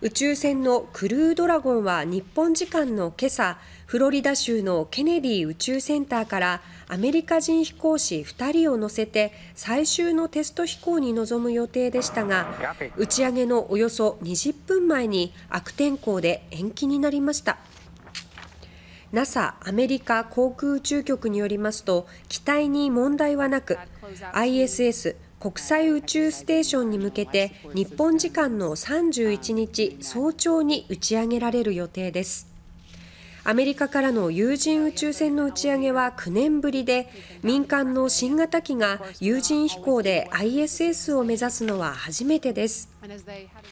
宇宙船のクルードラゴンは日本時間の今朝フロリダ州のケネディ宇宙センターからアメリカ人飛行士2人を乗せて最終のテスト飛行に臨む予定でしたが打ち上げのおよそ20分前に悪天候で延期になりました。NASA アメリカ航空宇宙局によりますと機体に問題はなく ISS 国際宇宙ステーションに向けて日本時間の31日早朝に打ち上げられる予定です。アメリカからの有人宇宙船の打ち上げは9年ぶりで民間の新型機が有人飛行で ISS を目指すのは初めてです